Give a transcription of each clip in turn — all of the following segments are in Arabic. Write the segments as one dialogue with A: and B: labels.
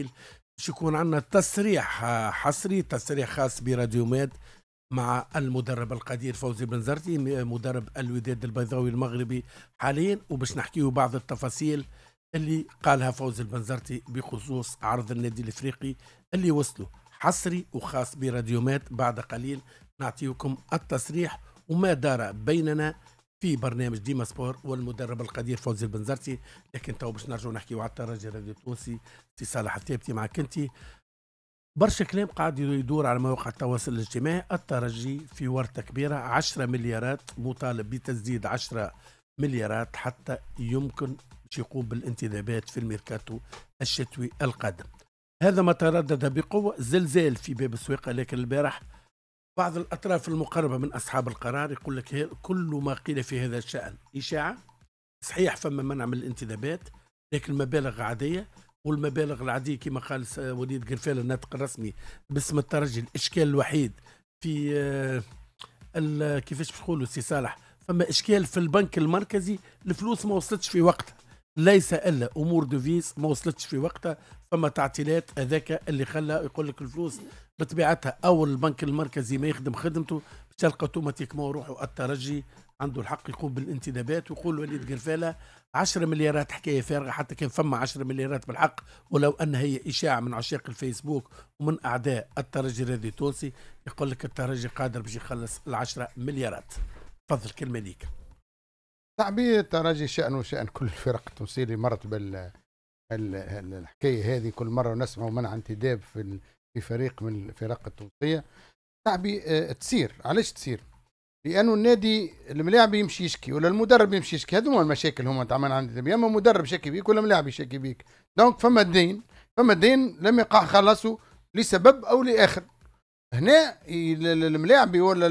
A: القليل باش يكون عندنا تسريح حصري تسريح خاص براديو ميد مع المدرب القدير فوزي بن زرتي مدرب الوداد البيضاوي المغربي حاليا وباش نحكيه بعض التفاصيل اللي قالها فوزي البنزرتي بخصوص عرض النادي الافريقي اللي وصله حصري وخاص براديومات بعد قليل نعطيكم التصريح وما دار بيننا في برنامج ديما سبور والمدرب القدير فوزي البنزرتي لكن تو باش نرجعوا نحكيوا على الترجي الراديو التونسي سي صالح الثابتي مع كنتي برشا كلام قاعد يدور على مواقع التواصل الاجتماعي الترجي في ورطه كبيره 10 مليارات مطالب بتسديد 10 مليارات حتى يمكن يقوم بالانتدابات في الميركاتو الشتوي القادم هذا ما تردد بقوة زلزال في باب السويقة لكن البارح بعض الأطراف المقربة من أصحاب القرار يقول لك كل ما قيل في هذا الشأن إشاعة صحيح فما منع من الانتدابات لكن مبالغ عادية والمبالغ العادية كما قال وليد قرفال الناطق الرسمي باسم الترجي الإشكال الوحيد في آه، كيفاش بتقولوا سي صالح فما إشكال في البنك المركزي الفلوس ما وصلتش في وقتها ليس الا امور دوفيز ما وصلتش في وقتها فما تعطيلات هذاك اللي خلى يقول لك الفلوس بطبيعتها او البنك المركزي ما يخدم خدمته تلقى اوتوماتيكمون روحه الترجي عنده الحق يقوم بالانتدابات ويقول وليد قرفاله 10 مليارات حكايه فارغه حتى كان فما 10 مليارات بالحق ولو ان هي اشاعه من عشاق الفيسبوك ومن اعداء الترجي الرياضي التونسي يقول لك الترجي قادر باش يخلص ال 10 مليارات تفضل كلمه ليك تعبير
B: الترجي شانه شان كل الفرق التونسيه اللي مرت بال الحكايه هذه كل مره نسمعوا منع انتداب في في فريق من الفرق التونسيه شعبي آه، تسير علاش تسير لانه النادي الملاعب يمشي يشكي ولا المدرب يمشي يشكي هذوما المشاكل هما تعمل عندي يا اما مدرب شاكي بيك ولا ملاعب يشكي بيك دونك فما دين فما دين لم يقع خلصه لسبب او لاخر هنا الملاعب ولا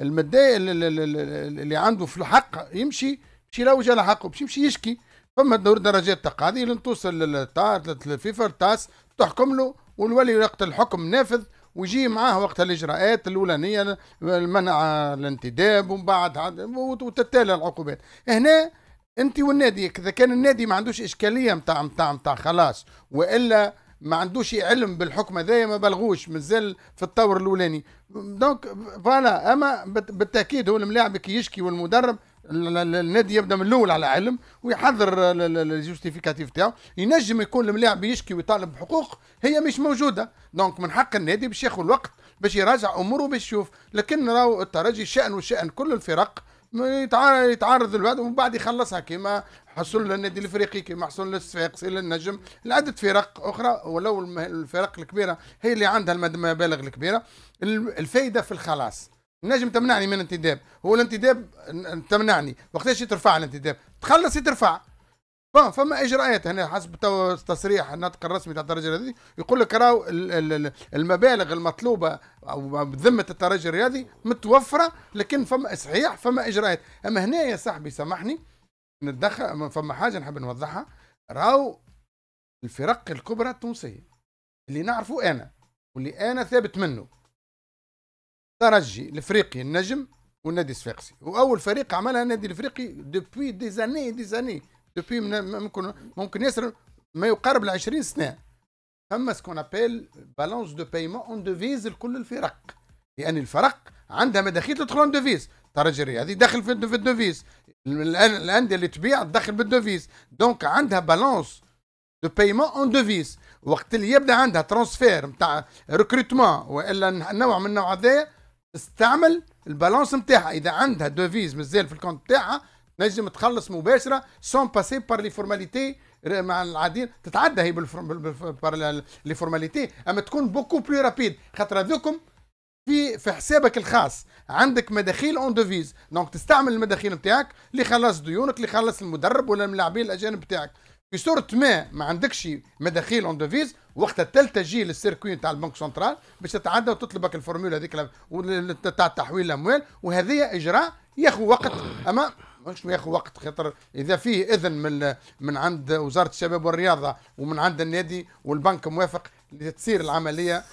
B: المداي اللي عنده في الحق يمشي باش يروج على حقه باش يمشي يشكي فما دور درجات تقاضي لين توصل للفيفا تاس تحكم له والولي وقت الحكم نافذ ويجي معاه وقت الاجراءات الاولانيه المنع الانتداب ومن بعد وتتالى العقوبات هنا انت والنادي اذا كان النادي ما عندوش اشكاليه نتاع نتاع نتاع خلاص والا ما عندوش علم بالحكم هذايا ما بلغوش مازال في الطور الاولاني دونك فوالا اما بالتاكيد هو الملاعب كي يشكي والمدرب النادي يبدا من الاول على علم ويحضر الجوستيفيكاتيف تاعو ينجم يكون الملاعب يشكي ويطالب بحقوق هي مش موجوده دونك من حق النادي باش ياخذ الوقت باش يراجع اموره باش يشوف لكن راهو الترجي شان وشان كل الفرق يتعرض الواد ومن بعد يخلصها كما حصل للنادي الافريقي كما حصل للصفاقسي للنجم لعدة فرق اخرى ولو الفرق الكبيره هي اللي عندها المبالغ الكبيره الفايده في الخلاص نجم تمنعني من الانتداب هو الانتداب تمنعني وقتاش ترفع الانتداب تخلص يترفع بون فما اجراءات هنا حسب تصريح الناطق الرسمي تاع الترجي الرياضي يقول لك راهو المبالغ المطلوبه او بذمه الترجي الرياضي متوفره لكن فما صحيح فما اجراءات اما هنا يا صاحبي سامحني نتدخل فما حاجه نحب نوضحها راهو الفرق الكبرى التونسيه اللي نعرفه انا واللي انا ثابت منه ترجي الافريقي النجم والنادي الصفاقسي واول فريق عملها النادي الافريقي دوبوي دي زاني دي زاني دوبوي ممكن ممكن ياسر ما يقارب ال 20 سنه فما سكون ابيل بالونس دو بايمون اون ديفيز لكل الفرق لان الفرق عندها مداخيل تدخل اون ديفيز ترجي الرياضي داخل في الدوفيز الانديه اللي تبيع تدخل بالدوفيز دونك عندها بالونس دو بايمون اون ديفيز وقت اللي يبدا عندها ترانسفير نتاع ريكروتمون والا نوع من النوع هذايا استعمل البالانس نتاعها اذا عندها دوفيز مازال في الكونت نتاعها نجم تخلص مباشره سون باسي بار لي فورماليتي مع العاديين تتعدى هي بالفر... لي فورماليتي اما تكون بوكو بلو رابيد خاطر هذوكم في في حسابك الخاص عندك مداخيل اون دوفيز دونك تستعمل المداخيل نتاعك اللي خلص ديونك اللي خلص المدرب ولا الملاعبين الاجانب نتاعك في صورة ما ما عندكش مداخيل اون ديفيز وقتها تلتجي للسيركوي تاع البنك سنترال باش تتعدى وتطلبك الفورمولا هذيك تاع تحويل الاموال وهذه اجراء ياخذ وقت اما مش ياخذ وقت خاطر اذا فيه اذن من من عند وزاره الشباب والرياضه ومن عند النادي والبنك موافق لتصير العمليه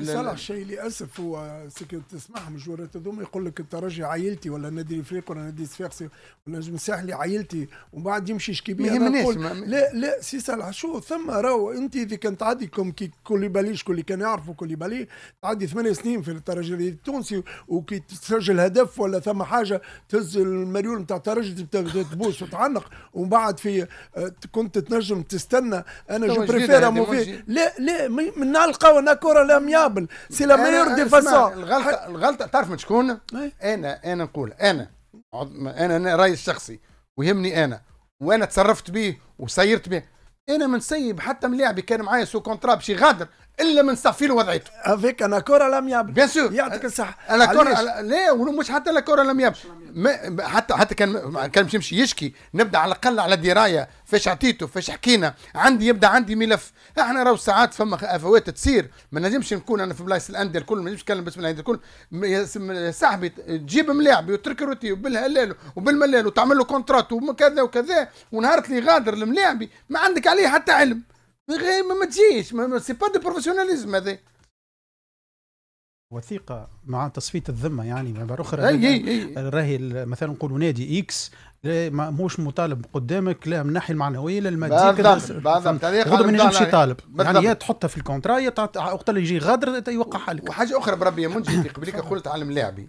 B: صالح شيء للاسف هو تسمعهم جوارات تدوم يقول لك انت راجل عائلتي ولا نادي الفريق ولا نادي الصفاقسي ولا نجم الساحلي عائلتي ومن بعد يمشي شكيبي ما لا لا لا سي صالح شو ثم راهو انت اذا كان تعدي كوم كي كوليبالي شكون اللي كان يعرفوا كوليبالي تعدي ثمان سنين في الترجي التونسي وكي تسجل هدف ولا ثم حاجه تهز المريول نتاع الترجي تبوس وتعنق ومن بعد في آه، كنت تنجم تستنى انا جو بريفير لا لا من نلقى وانا كره لا كابل سي لا ميور دي façons. الغلطه الغلطه تعرف من شكون؟ إيه؟ انا انا نقول انا انا انا رايي الشخصي ويهمني انا وانا تصرفت به وسيرت به انا منسيب حتى من لاعبي كان معايا سو كونترا باش يغادر الا من صافي له وضعيته افيك انا كره لم يبل بيان سور يعطيك الصحه انا كره لا ومش حتى لا كره لم يبل حتى حتى كان كان مش يمشي يشكي نبدا على الاقل على درايه فاش عطيته فاش حكينا عندي يبدا عندي ملف احنا راهو ساعات فما افوات تصير ما نجمش نكون انا في بلايص الانديه الكل ما نجمش نتكلم باسم الانديه الكل يا صاحبي تجيب ملاعبي وترك روتي وبالهلال وبالملال وتعمل له كونترات وكذا وكذا ونهار اللي غادر الملاعبي ما عندك عليه حتى علم غير ما تجيش سي با دو بروفيسيوناليزم هذا
C: وثيقه مع تصفيه الذمه يعني بعباره اخرى راهي مثلا نقولوا نادي اكس موش مطالب قدامك لا من الناحيه المعنويه لا الماديه غضب ما ينجمش طالب يعني يا تحطها في الكونترا يا وقت اللي يجي غادر يوقع حالك وحاجه اخرى بربي يا منجي قبليك قلت على
B: الملاعبي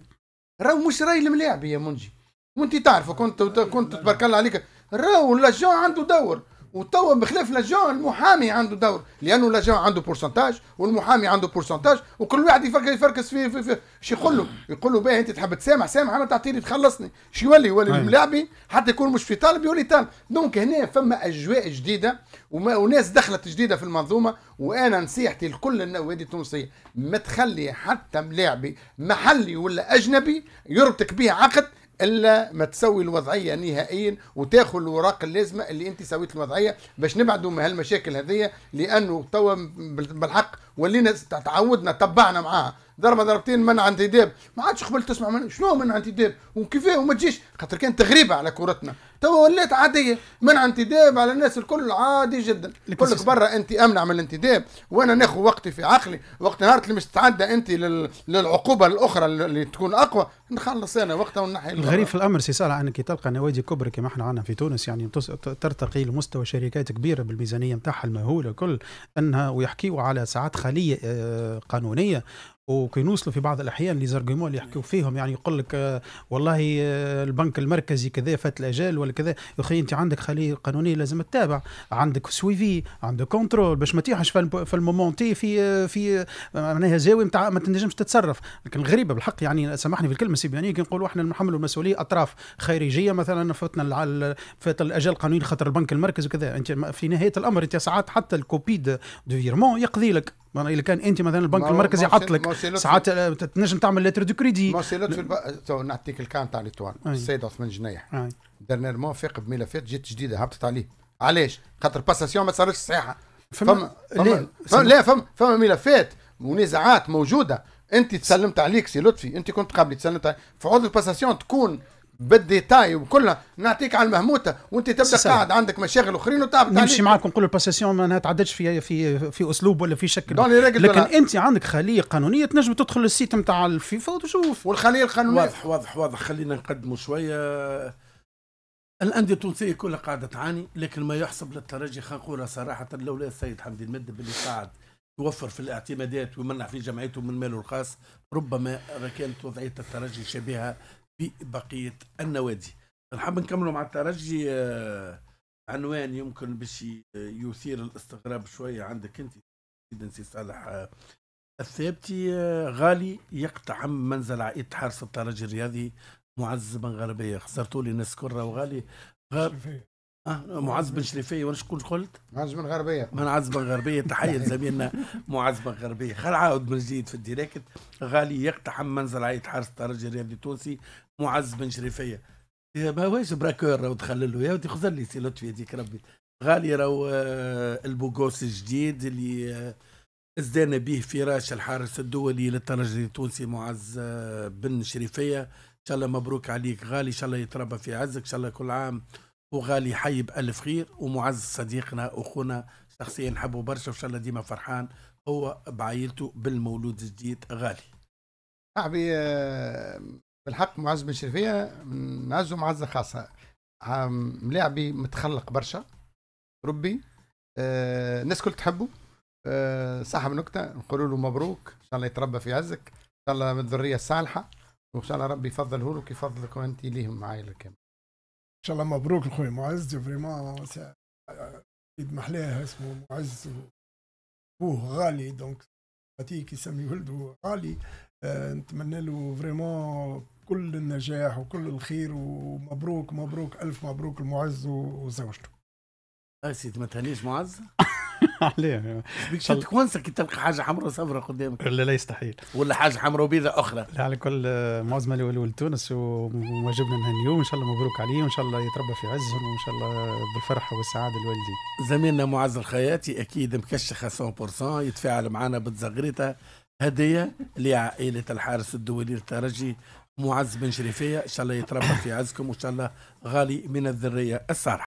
B: راهو مش راي الملاعبي يا منجي وانت تعرف كنت كنت تبارك الله عليك راهو لاجون عنده دور وتوا بخلاف لاجون المحامي عنده دور لانه لاجون عنده بورسنتاج والمحامي عنده بورسنتاج وكل واحد يفركس في في, في يقول له يقول له باهي انت تحب تسامح سامح انا تعطيني تخلصني شو يولي يولي أيوة. الملاعبي حتى يكون مش في طالب يولي طالب دونك هنا فما اجواء جديده وناس دخلت جديده في المنظومه وانا نصيحتي لكل النوادي التونسيه ما تخلي حتى ملاعبي محلي ولا اجنبي يربطك به عقد الا ما تسوي الوضعيه نهائيا وتاخذ الاوراق اللازمه اللي انت سويت الوضعيه باش نبعدوا من هالمشاكل هذه لانه توا بالحق ولينا تعودنا تبعنا معاها ضربه ضربتين منع انتداب ما عادش قبل تسمع من شنو منع انتداب وكيفاه وما تجيش خاطر كانت تغريبه على كورتنا تو ولات عاديه منع انتداب على الناس الكل عادي جدا يقول لك برا انت امنع من الانتداب وانا ناخذ وقتي في عقلي وقت نهار اللي مش تتعدى انت لل... للعقوبه الاخرى اللي تكون اقوى نخلص انا وقتها ونحي الغريب في
C: الامر سي صالح انك تلقى نوادي كبرى كما احنا عندنا في تونس يعني ترتقي لمستوى شركات كبيره بالميزانيه نتاعها المهوله الكل انها ويحكيوا على ساعات خاليه آه، قانونيه وكينوصلوا في بعض الاحيان لي زارغيمون اللي يحكيو فيهم يعني يقول لك آه، والله آه، البنك المركزي كذا فات الاجال ولا كذا يا اخي انت عندك خليه قانونيه لازم تتابع عندك سويفي عندك كونترول باش ما تيحش في المومونتي في في آه، معناها زاويه نتاع ما تنجمش تتصرف لكن الغريبه بالحق يعني سامحني في الكلمه السيبيانيه كي نقولوا احنا نحملوا المسؤوليه اطراف خارجيه مثلا فاتنا فات الاجال القانوني خاطر البنك المركزي وكذا انت في نهايه الامر انت ساعات حتى الكوبيد دو فيرمون يقضي لك اذا كان انت مثلا البنك المركزي عطلك ساعات تنجم تعمل لتر دو كريدي ماشي لطفي الب... تو نعطيك الكان تاع ليتوان السيد عثمان جنايح درنيرمون فاق بملفات
B: جات جديده هبطت عليه علاش خاطر باساسيون ما صارتش صحيحه فما فما لا فما فما ملفات ونزاعات موجوده انت تسلمت عليك سي لطفي انت كنت قبلي تسلمت عليك في عوض الباساسيون تكون تاي وكلنا نعطيك على المهموته
C: وانت تبدا قاعد عندك مشاغل اخرين وتعب نمشي معاك ونقول الباساسيون ما تعدتش في في في اسلوب
A: ولا في شكل لكن
C: انت عندك خليه قانونيه تنجم تدخل للسيت نتاع الفيفا وتشوف
A: والخليه القانونيه واضح واضح واضح خلينا نقدموا شويه الانديه التونسيه كلها قاعده تعاني لكن ما يحسب للترجي خنقوله صراحه لولا السيد حمدي المد اللي قاعد يوفر في الاعتمادات ويمنع في جمعيته من ماله الخاص ربما كانت وضعيه الترجي شبيهه ببقيه النوادي نحب نكملوا مع الترجي آه، عنوان يمكن باش يثير الاستغراب شويه عندك انت سي صالح آه، الثابتي آه، غالي يقطع منزل عائد حارس الترجي الرياضي معز بن غربيه خسرتوا لي ناس كره وغالي غاب أه معز بن شريفية وانا كنت قلت؟ معز بن غربية من عز بن غربية تحية لزميلنا معز بن غربية خل عاود من جديد في الديريكت غالي يقتحم منزل عيد حارس الترجي الرياضي التونسي معز بن شريفيه يا ما واش براكور راه دخل له يا ودي خذ لي سي لطفي هذيك ربي غالي راهو آه، البوغوس الجديد اللي آه، ازدان به فراش الحارس الدولي للترجي التونسي معز آه، بن شريفيه ان شاء الله مبروك عليك غالي ان شاء الله يتربى في عزك ان شاء الله كل عام وغالي حي بالف خير ومعز صديقنا اخونا شخصيا نحبه برشا وان شاء الله ديما فرحان هو بعائلته بالمولود الجديد غالي
B: صاحبي بالحق معز بن شرفيه نعزه معزه خاصه ملاعبي متخلق برشا ربي آه، الناس الكل تحبه آه، صاحب نكته نقول له مبروك ان شاء الله يتربى في عزك ان شاء الله من الذريه الصالحه وان شاء الله ربي يفضله لك يفضلك وانت ليهم معايا كامله ان شاء الله مبروك لخويا معز فريمون سيد محلاها اسمه معز ابوه غالي دونك هذيك يسمي ولده غالي آه، نتمنى له فريمون كل النجاح وكل الخير ومبروك مبروك الف مبروك المعز
A: وزوجته آه، سيد ما تهنيش معز عليه بك شل... تكونسك كي تلقى حاجه حمراء صفراء قدامك لا لا يستحيل ولا حاجه حمراء وبيضاء اخرى لا على كل آه،
C: معز مالي ولول تونس وواجبنا نهنيوه وان شاء الله مبروك عليه وان شاء الله يتربى في عزهم وان شاء
A: الله بالفرحه والسعاده الوالدين زميلنا معز الخياتي اكيد مكشخه 100% يتفاعل معنا بتزغريته هدية لعائلة الحارس الدولي للترجي معز بن شريفية إن شاء الله يتربى في عزكم وإن شاء الله غالي من الذرية الصالحة